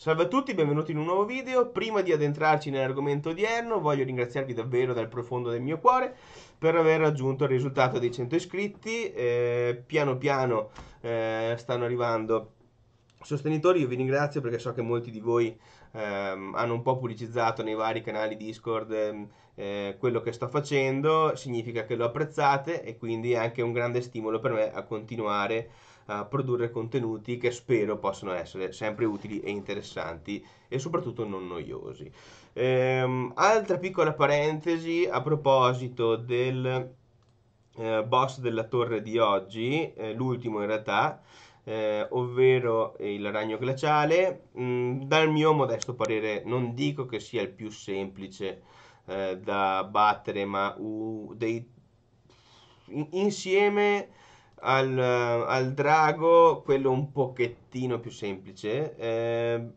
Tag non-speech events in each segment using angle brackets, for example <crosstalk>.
Salve a tutti, benvenuti in un nuovo video. Prima di addentrarci nell'argomento odierno, voglio ringraziarvi davvero dal profondo del mio cuore per aver raggiunto il risultato dei 100 iscritti. Eh, piano piano eh, stanno arrivando sostenitori, io vi ringrazio perché so che molti di voi ehm, hanno un po' pubblicizzato nei vari canali Discord ehm, eh, quello che sto facendo, significa che lo apprezzate e quindi è anche un grande stimolo per me a continuare produrre contenuti che spero possano essere sempre utili e interessanti e soprattutto non noiosi. Ehm, altra piccola parentesi a proposito del eh, boss della torre di oggi, eh, l'ultimo in realtà, eh, ovvero il ragno glaciale, mh, mm, dal mio modesto parere non dico che sia il più semplice eh, da battere, ma uh, dei... insieme al, al drago, quello un pochettino più semplice, eh,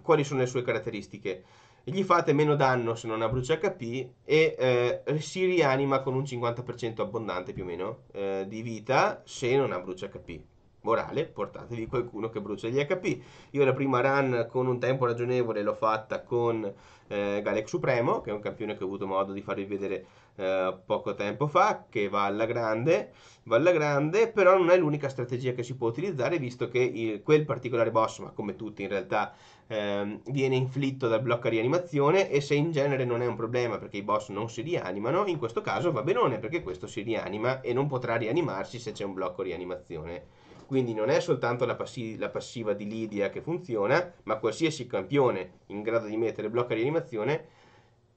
quali sono le sue caratteristiche? Gli fate meno danno se non ha brucia HP e eh, si rianima con un 50% abbondante più o meno eh, di vita se non ha brucia HP morale, portatevi qualcuno che brucia gli HP. Io la prima run con un tempo ragionevole l'ho fatta con eh, Galec Supremo, che è un campione che ho avuto modo di farvi vedere eh, poco tempo fa, che va alla grande, va alla grande, però non è l'unica strategia che si può utilizzare, visto che il, quel particolare boss, ma come tutti in realtà, eh, viene inflitto dal blocco rianimazione e se in genere non è un problema perché i boss non si rianimano, in questo caso va benone perché questo si rianima e non potrà rianimarsi se c'è un blocco rianimazione quindi non è soltanto la, passi- la passiva di Lidia che funziona, ma qualsiasi campione in grado di mettere blocca di animazione.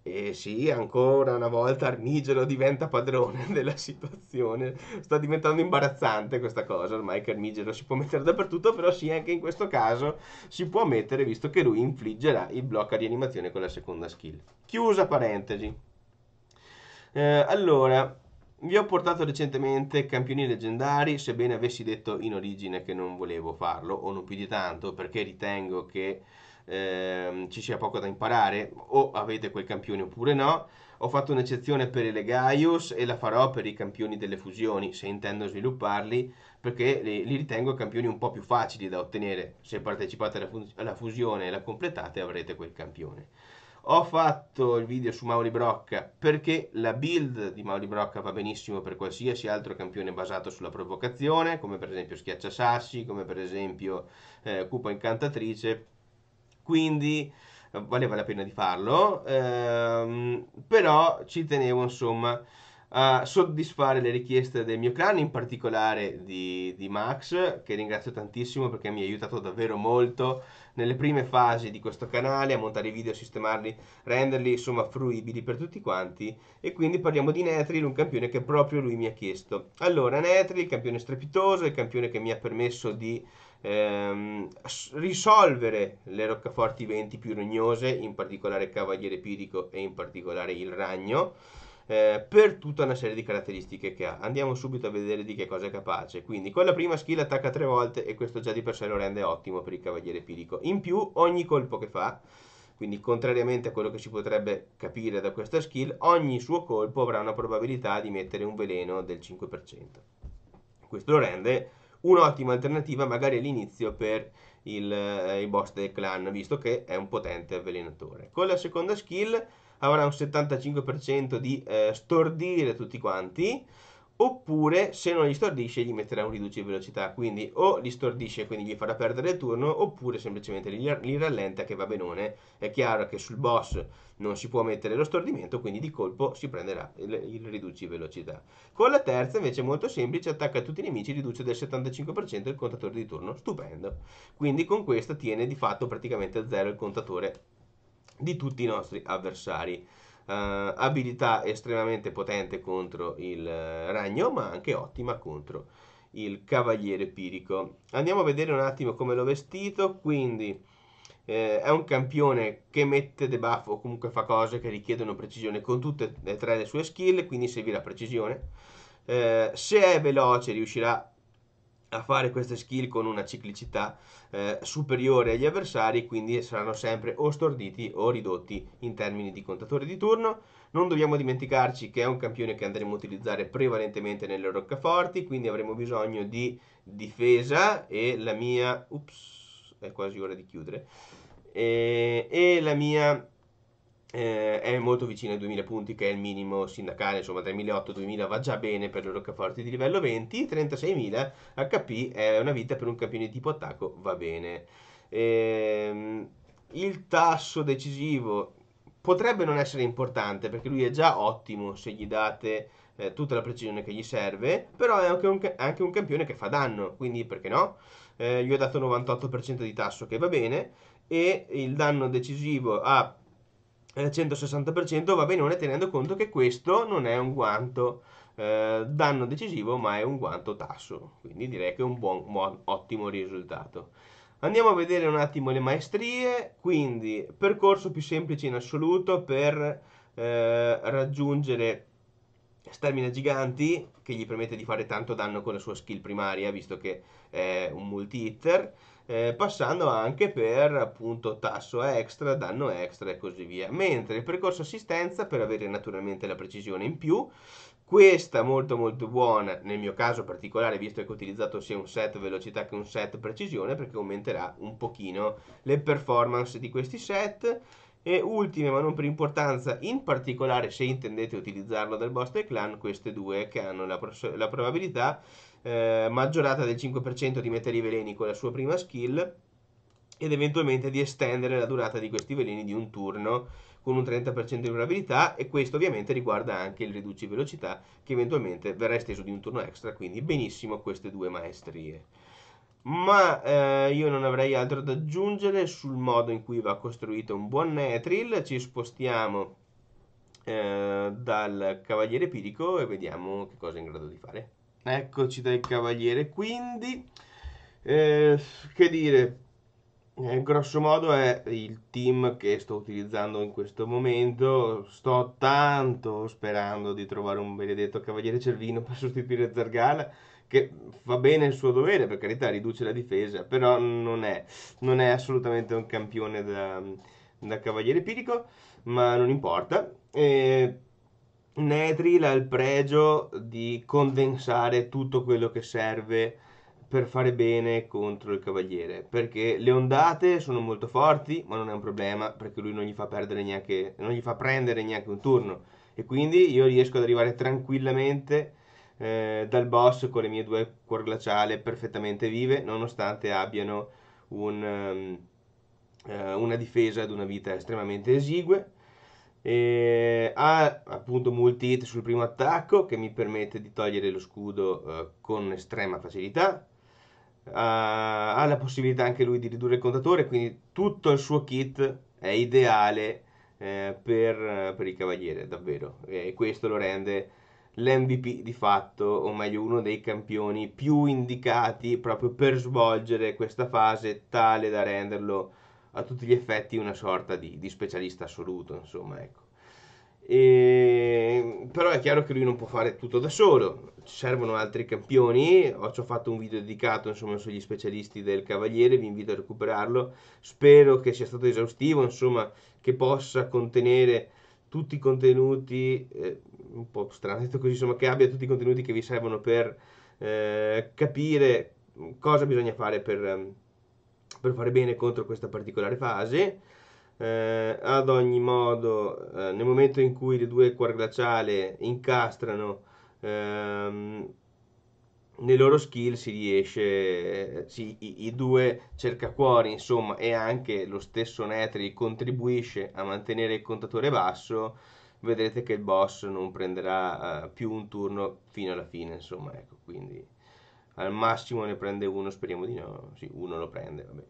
E sì, ancora una volta Armigelo diventa padrone <laughs> della situazione. Sta diventando imbarazzante questa cosa, ormai che Armigelo si può mettere dappertutto, però sì, anche in questo caso si può mettere, visto che lui infliggerà il blocca di animazione con la seconda skill. Chiusa parentesi. Eh, allora, vi ho portato recentemente campioni leggendari, sebbene avessi detto in origine che non volevo farlo, o non più di tanto, perché ritengo che ehm, ci sia poco da imparare, o avete quel campione oppure no. Ho fatto un'eccezione per le Gaius e la farò per i campioni delle fusioni, se intendo svilupparli, perché li, li ritengo campioni un po' più facili da ottenere. Se partecipate alla, alla fusione e la completate avrete quel campione. Ho fatto il video su Mauri Brocca perché la build di Mauri Brocca va benissimo per qualsiasi altro campione basato sulla provocazione, come per esempio Schiacciasassi, come per esempio eh, Cupa Incantatrice. Quindi eh, valeva la pena di farlo, ehm, però ci tenevo insomma a soddisfare le richieste del mio clan, in particolare di, di, Max, che ringrazio tantissimo perché mi ha aiutato davvero molto nelle prime fasi di questo canale, a montare i video, a sistemarli, renderli insomma fruibili per tutti quanti. E quindi parliamo di Netril, un campione che proprio lui mi ha chiesto. Allora, Netril, il campione strepitoso, il campione che mi ha permesso di ehm, risolvere le roccaforti venti più rognose, in particolare Cavaliere Pirico e in particolare il Ragno eh, per tutta una serie di caratteristiche che ha. Andiamo subito a vedere di che cosa è capace. Quindi con la prima skill attacca tre volte e questo già di per sé lo rende ottimo per il cavaliere pirico. In più ogni colpo che fa quindi contrariamente a quello che si potrebbe capire da questa skill, ogni suo colpo avrà una probabilità di mettere un veleno del 5%. Questo lo rende un'ottima alternativa magari all'inizio per il, eh, i boss del clan, visto che è un potente avvelenatore. Con la seconda skill avrà un 75% di eh, stordire tutti quanti oppure se non li stordisce gli metterà un riduce di velocità quindi o li stordisce quindi gli farà perdere il turno oppure semplicemente li, li, rallenta che va benone è chiaro che sul boss non si può mettere lo stordimento quindi di colpo si prenderà il, il riduce di velocità con la terza invece è molto semplice attacca tutti i nemici riduce del 75% il contatore di turno stupendo quindi con questa tiene di fatto praticamente a zero il contatore di tutti i nostri avversari. Uh, abilità estremamente potente contro il eh, ragno, ma anche ottima contro il cavaliere pirico. Andiamo a vedere un attimo come l'ho vestito, quindi eh, è un campione che mette debuff o comunque fa cose che richiedono precisione con tutte e tre le sue skill, quindi servirà precisione. Eh, se è veloce riuscirà a fare queste skill con una ciclicità eh, superiore agli avversari quindi saranno sempre o storditi o ridotti in termini di contatore di turno non dobbiamo dimenticarci che è un campione che andremo a utilizzare prevalentemente nelle roccaforti quindi avremo bisogno di difesa e la mia ups è quasi ora di chiudere e, eh, e la mia eh, è molto vicino ai 2000 punti che è il minimo sindacale, insomma dai 2000 va già bene per le roccaforti di livello 20, 36.000 HP è una vita per un campione di tipo attacco, va bene. Ehm, il tasso decisivo potrebbe non essere importante perché lui è già ottimo se gli date eh, tutta la precisione che gli serve, però è anche un, anche un campione che fa danno, quindi perché no? Eh, gli ho dato 98% di tasso che va bene e il danno decisivo a 160% eh, va benone tenendo conto che questo non è un guanto eh, danno decisivo ma è un guanto tasso quindi direi che è un buon, buon ottimo risultato andiamo a vedere un attimo le maestrie quindi percorso più semplice in assoluto per eh, raggiungere Stermina Giganti che gli permette di fare tanto danno con la sua skill primaria visto che è un multi-hitter eh, passando anche per appunto tasso extra, danno extra e così via. Mentre il percorso assistenza per avere naturalmente la precisione in più, questa molto molto buona nel mio caso particolare visto che ho utilizzato sia un set velocità che un set precisione perché aumenterà un pochino le performance di questi set e ultime ma non per importanza, in particolare se intendete utilizzarlo dal vostro clan, queste due che hanno la, la probabilità eh, maggiorata del 5% di mettere i veleni con la sua prima skill ed eventualmente di estendere la durata di questi veleni di un turno con un 30% di probabilità e questo ovviamente riguarda anche il riduci velocità che eventualmente verrà esteso di un turno extra, quindi benissimo queste due maestrie ma eh, io non avrei altro da aggiungere sul modo in cui va costruito un buon Netril. Ci spostiamo eh, dal Cavaliere Pirico e vediamo che cosa è in grado di fare. Eccoci dal Cavaliere, quindi, eh, che dire, eh, grosso modo è il team che sto utilizzando in questo momento. Sto tanto sperando di trovare un benedetto Cavaliere Cervino per sostituire Zergala che fa bene il suo dovere, per carità, riduce la difesa, però non è, non è assolutamente un campione da, da cavaliere pirico, ma non importa. E Netril ha il pregio di condensare tutto quello che serve per fare bene contro il cavaliere, perché le ondate sono molto forti, ma non è un problema, perché lui non gli fa, perdere neanche, non gli fa prendere neanche un turno, e quindi io riesco ad arrivare tranquillamente eh, dal boss con le mie due cuor glaciale perfettamente vive, nonostante abbiano un, um, eh, una difesa ed una vita estremamente esigue. E ha appunto multi hit sul primo attacco che mi permette di togliere lo scudo eh, con estrema facilità. Ha, ha la possibilità anche lui di ridurre il contatore, quindi tutto il suo kit è ideale eh, per, per, il cavaliere, davvero. E questo lo rende l'MVP di fatto, o meglio uno dei campioni più indicati proprio per svolgere questa fase tale da renderlo a tutti gli effetti una sorta di, di specialista assoluto, insomma, ecco. E... Però è chiaro che lui non può fare tutto da solo, ci servono altri campioni, ho, ho fatto un video dedicato insomma, sugli specialisti del Cavaliere, vi invito a recuperarlo, spero che sia stato esaustivo, insomma, che possa contenere tutti i contenuti... Eh, un po' strano, detto così, insomma, che abbia tutti i contenuti che vi servono per eh, capire cosa bisogna fare per, ehm, per, fare bene contro questa particolare fase. Eh, ad ogni modo, eh, nel momento in cui le due cuore glaciale incastrano ehm, nei loro skill si riesce, sì, i, i due cercacuori insomma e anche lo stesso Netri contribuisce a mantenere il contatore basso vedrete che il boss non prenderà eh, più un turno fino alla fine, insomma, ecco, quindi al massimo ne prende uno, speriamo di no, sì, uno lo prende, vabbè.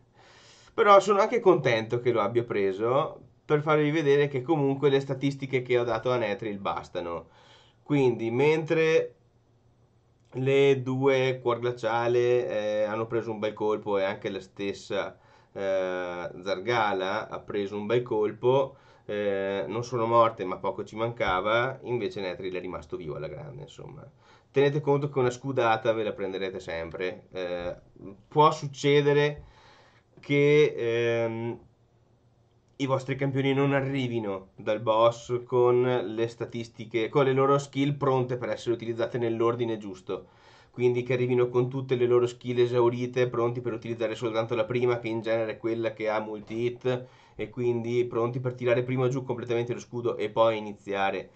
Però sono anche contento che lo abbia preso per farvi vedere che comunque le statistiche che ho dato a Netril bastano. Quindi, mentre le due cuor glaciale eh, hanno preso un bel colpo e anche la stessa eh, Zargala ha preso un bel colpo, eh, non sono morte ma poco ci mancava, invece Netril è rimasto vivo alla grande, insomma. Tenete conto che una scudata ve la prenderete sempre. Eh, può succedere che ehm, i vostri campioni non arrivino dal boss con le statistiche, con le loro skill pronte per essere utilizzate nell'ordine giusto quindi che arrivino con tutte le loro skill esaurite, pronti per utilizzare soltanto la prima, che in genere è quella che ha multi-hit, e quindi pronti per tirare prima giù completamente lo scudo e poi iniziare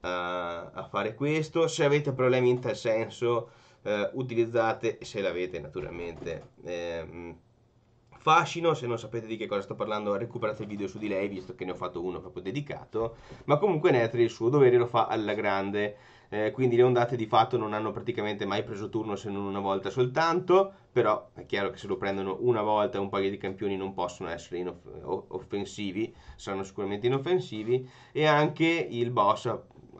a, eh, a fare questo. Se avete problemi in tal senso eh, utilizzate, se l'avete naturalmente, ehm, fascino, se non sapete di che cosa sto parlando recuperate il video su di lei visto che ne ho fatto uno proprio dedicato, ma comunque Netri il suo dovere lo fa alla grande eh, quindi le ondate di fatto non hanno praticamente mai preso turno se non una volta soltanto, però è chiaro che se lo prendono una volta un paio di campioni non possono essere inoff- offensivi, saranno sicuramente inoffensivi e anche il boss eh,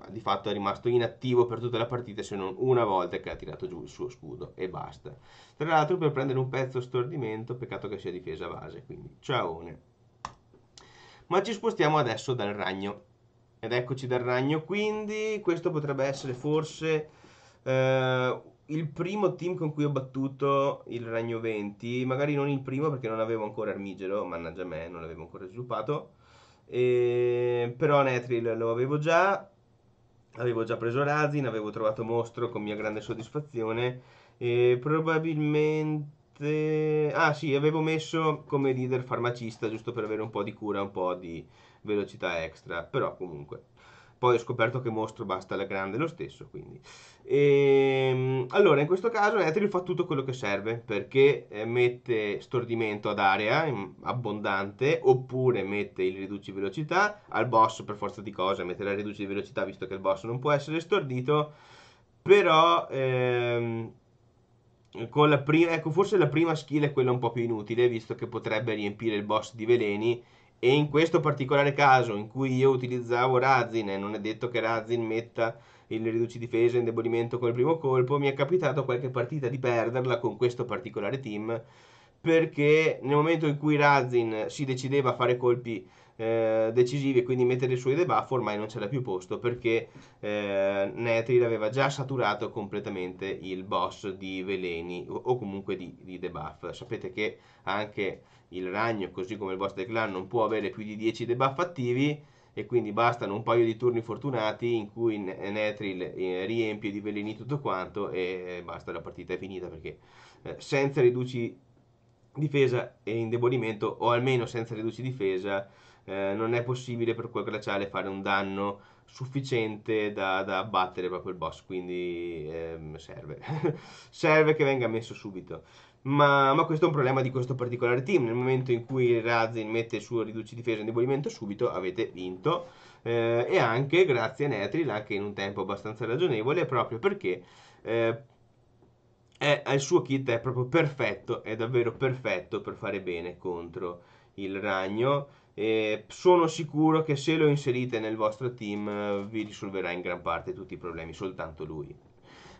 di fatto è rimasto inattivo per tutta la partita se non una volta che ha tirato giù il suo scudo e basta. Tra l'altro per prendere un pezzo stordimento, peccato che sia difesa base, quindi ciaone. Ma ci spostiamo adesso dal ragno ed eccoci dal ragno, quindi questo potrebbe essere forse eh, il primo team con cui ho battuto il ragno 20, magari non il primo perché non avevo ancora Armigero, mannaggia me, non l'avevo ancora sviluppato, e, però Netril lo avevo già, avevo già preso Razin, avevo trovato Mostro con mia grande soddisfazione e probabilmente... Ah sì, avevo messo come leader farmacista giusto per avere un po' di cura, un po' di velocità extra, però comunque. Poi ho scoperto che mostro basta alla grande lo stesso, quindi. E, ehm, allora, in questo caso Ethereum fa tutto quello che serve, perché eh, mette stordimento ad area abbondante, oppure mette il riduci velocità, al boss per forza di cosa mette la riduci velocità, visto che il boss non può essere stordito, però... Ehm, prima, ecco, forse la prima skill è quella un po' più inutile, visto che potrebbe riempire il boss di veleni e in questo particolare caso in cui io utilizzavo Razin e non è detto che Razin metta il riduci difesa e indebolimento col primo colpo, mi è capitato qualche partita di perderla con questo particolare team perché nel momento in cui Razin si decideva a fare colpi eh, decisivi e quindi mettere il suo debuff ormai non c'era più posto perché eh, Netril aveva già saturato completamente il boss di veleni o, o comunque di, di debuff. Sapete che anche il ragno, così come il boss del clan, non può avere più di 10 debuff attivi e quindi bastano un paio di turni fortunati in cui Netril eh, riempie di veleni tutto quanto e eh, basta la partita è finita perché eh, senza riduci difesa e indebolimento o almeno senza riduci difesa eh, non è possibile per quel glaciale fare un danno sufficiente da, da abbattere proprio il boss, quindi ehm, serve. <laughs> serve che venga messo subito. Ma, ma, questo è un problema di questo particolare team. Nel momento in cui Razin mette il suo riduci difesa e indebolimento subito, avete vinto. Eh, e anche grazie a Netril, anche in un tempo abbastanza ragionevole, proprio perché eh, è, il suo kit è proprio perfetto, è davvero perfetto per fare bene contro il ragno. E sono sicuro che se lo inserite nel vostro team eh, vi risolverà in gran parte tutti i problemi, soltanto lui.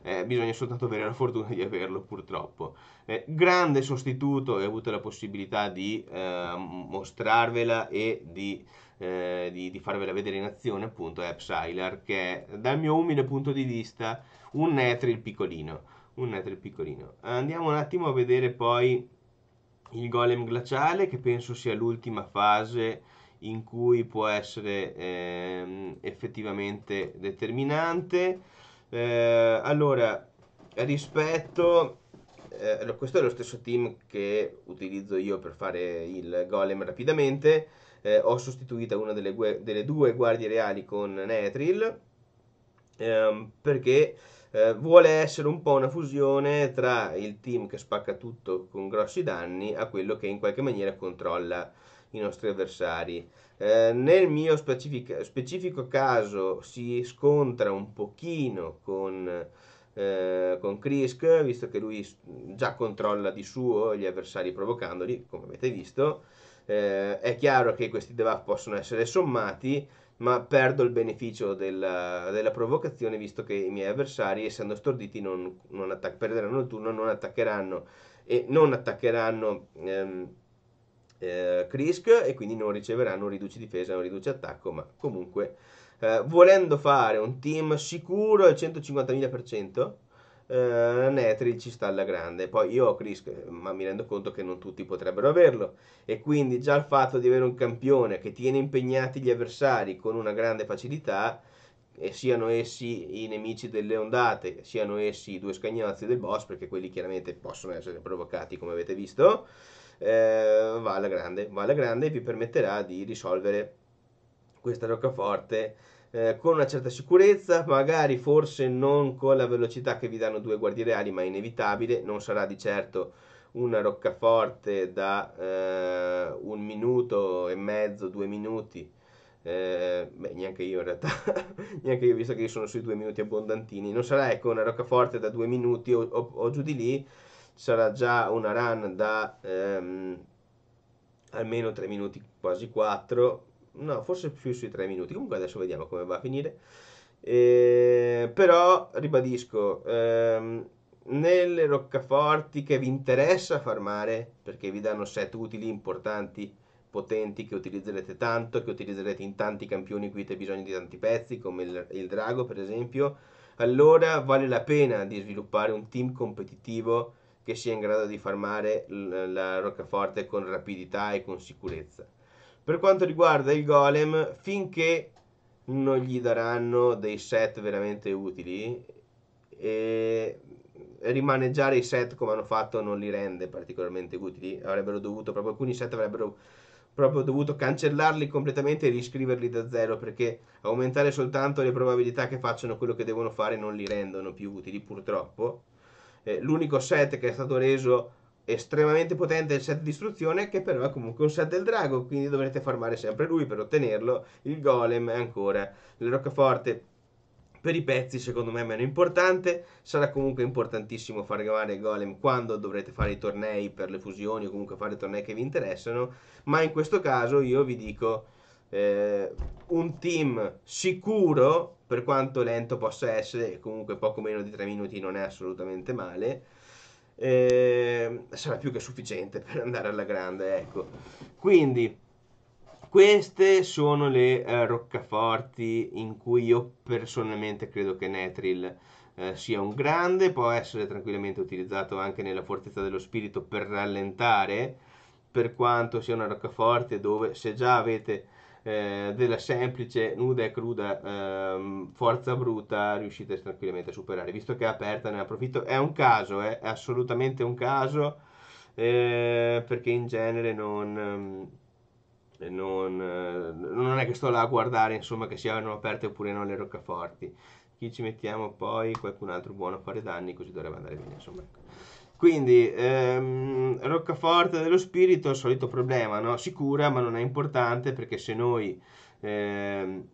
Eh, bisogna soltanto avere la fortuna di averlo purtroppo. Eh, grande sostituto, e ho avuto la possibilità di eh, mostrarvela e di, eh, di, di, farvela vedere in azione appunto è Psylar che è, dal mio umile punto di vista un Netril piccolino. Un Netril piccolino. Andiamo un attimo a vedere poi il golem glaciale che penso sia l'ultima fase in cui può essere ehm, effettivamente determinante. Eh, allora, rispetto, eh, questo è lo stesso team che utilizzo io per fare il golem rapidamente, eh, ho sostituito una delle, delle, due guardie reali con Netril, ehm, perché eh, vuole essere un po' una fusione tra il team che spacca tutto con grossi danni a quello che in qualche maniera controlla i nostri avversari. Eh, nel mio specific- specifico caso si scontra un pochino con, eh, con Krisk, visto che lui già controlla di suo gli avversari provocandoli, come avete visto. Eh, è chiaro che questi debuff possono essere sommati, ma perdo il beneficio della, della provocazione visto che i miei avversari, essendo storditi, non, non attac- perderanno il turno, non attaccheranno e non attaccheranno ehm, eh, Krisk e quindi non riceveranno un riduci difesa, un riduci attacco, ma comunque eh, volendo fare un team sicuro al 150.000%, eh, Netril ci sta alla grande. Poi io ho Chris, eh, ma mi rendo conto che non tutti potrebbero averlo. E quindi già il fatto di avere un campione che tiene impegnati gli avversari con una grande facilità, e siano essi i nemici delle ondate, siano essi i due scagnozzi del boss, perché quelli chiaramente possono essere provocati come avete visto, eh, va alla grande, va alla grande e vi permetterà di risolvere questa roccaforte eh, con una certa sicurezza, magari forse non con la velocità che vi danno due guardie reali, ma è inevitabile, non sarà di certo una roccaforte da eh, un minuto e mezzo, due minuti. Eh, beh, neanche io in realtà, <laughs> neanche io visto che sono sui due minuti abbondantini, non sarà ecco una roccaforte da due minuti o, o, o giù di lì, sarà già una run da ehm, almeno tre minuti, quasi quattro, no, forse più sui 3 minuti. Comunque adesso vediamo come va a finire. Eh, però, ribadisco, ehm, nelle roccaforti che vi interessa farmare, perché vi danno set utili importanti, potenti, che utilizzerete tanto, che utilizzerete in tanti campioni qui avete bisogno di tanti pezzi, come il, il drago per esempio, allora vale la pena di sviluppare un team competitivo che sia in grado di farmare la roccaforte con rapidità e con sicurezza. Per quanto riguarda il golem, finché non gli daranno dei set veramente utili, e rimaneggiare i set come hanno fatto non li rende particolarmente utili. Avrebbero dovuto, proprio alcuni set avrebbero proprio dovuto cancellarli completamente e riscriverli da zero perché aumentare soltanto le probabilità che facciano quello che devono fare non li rendono più utili purtroppo. Eh, l'unico set che è stato reso estremamente potente il set di istruzione che però è comunque un set del drago quindi dovrete farmare sempre lui per ottenerlo il golem è ancora le roccaforte per i pezzi secondo me è meno importante sarà comunque importantissimo far gamare il golem quando dovrete fare i tornei per le fusioni o comunque fare i tornei che vi interessano ma in questo caso io vi dico eh, un team sicuro per quanto lento possa essere comunque poco meno di 3 minuti non è assolutamente male eh, sarà più che sufficiente per andare alla grande, ecco. Quindi queste sono le eh, roccaforti in cui io personalmente credo che Netril eh, sia un grande, può essere tranquillamente utilizzato anche nella fortezza dello spirito per rallentare, per quanto sia una roccaforte dove se già avete eh, della semplice, nuda e cruda ehm, forza bruta riuscite tranquillamente a superare. Visto che è aperta, ne approfitto. È un caso, eh, è assolutamente un caso, eh, perché in genere non... Ehm, non, eh, non, è che sto là a guardare insomma che siano aperte oppure no le roccaforti chi ci mettiamo poi qualcun altro buono a fare danni così dovrebbe andare bene insomma ecco. Quindi ehm, roccaforte dello spirito, il solito problema, no? si cura ma non è importante perché se noi ehm,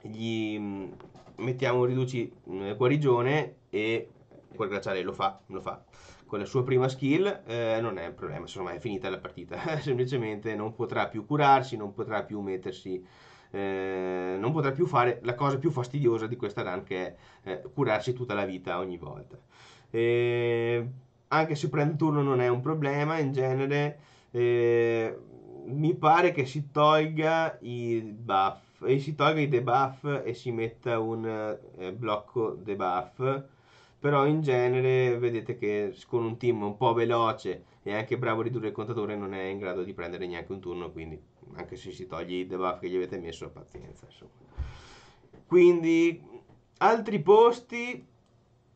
gli mm, mettiamo riduci eh, guarigione e quel glaciale lo fa, lo fa con la sua prima skill eh, non è un problema, insomma è finita la partita, <laughs> semplicemente non potrà più curarsi, non potrà più mettersi, eh, non potrà più fare la cosa più fastidiosa di questa run che è eh, curarsi tutta la vita ogni volta. E ehm, anche se prendo turno non è un problema in genere. Eh, mi pare che si tolga il buff e si tolga i debuff e si metta un eh, blocco debuff però in genere vedete che con un team un po' veloce e anche bravo a ridurre il contatore non è in grado di prendere neanche un turno quindi anche se si toglie i debuff che gli avete messo pazienza insomma. quindi altri posti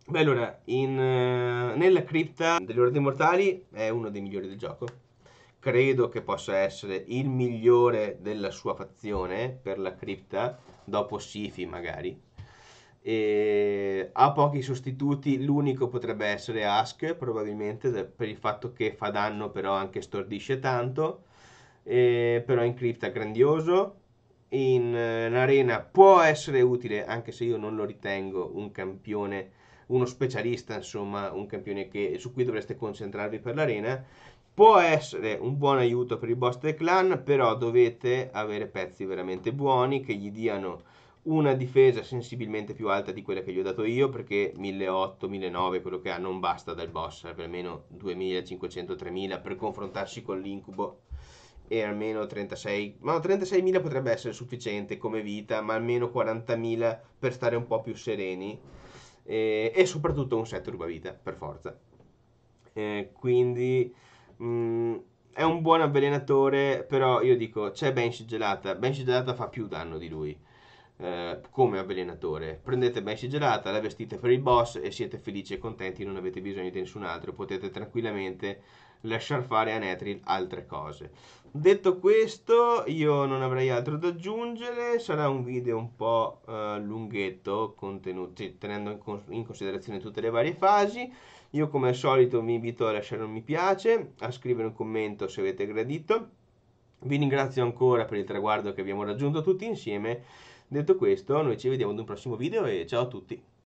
Beh allora, in, eh, nella cripta degli Ordini Mortali è uno dei migliori del gioco. Credo che possa essere il migliore della sua fazione per la cripta, dopo Sifi magari. E ha pochi sostituti, l'unico potrebbe essere Ask probabilmente per il fatto che fa danno però anche stordisce tanto. E, però in cripta grandioso, in, eh, in arena può essere utile anche se io non lo ritengo un campione uno specialista, insomma, un campione che, su cui dovreste concentrarvi per l'arena. Può essere un buon aiuto per il boss del clan, però dovete avere pezzi veramente buoni che gli diano una difesa sensibilmente più alta di quella che gli ho dato io, perché 1800, 1900, quello che ha, non basta dal boss, serve almeno 2500, 3000 per confrontarsi con l'incubo e almeno 36, ma 36.000 potrebbe essere sufficiente come vita, ma almeno 40.000 per stare un po' più sereni e, eh, e soprattutto un set rubavita, per forza. Eh, quindi mh, mm, è un buon avvelenatore, però io dico c'è Banshee Gelata, Banshee Gelata fa più danno di lui. Eh, come avvelenatore, prendete Banshee Gelata, la vestite per il boss e siete felici e contenti, non avete bisogno di nessun altro. Potete tranquillamente lasciar fare a Netril altre cose. Detto questo, io non avrei altro da aggiungere, sarà un video un po' eh, lunghetto, contenuti, tenendo in, cons in considerazione tutte le varie fasi. Io come al solito vi invito a lasciare un mi piace, a scrivere un commento se avete gradito. Vi ringrazio ancora per il traguardo che abbiamo raggiunto tutti insieme. Detto questo, noi ci vediamo ad un prossimo video e ciao a tutti!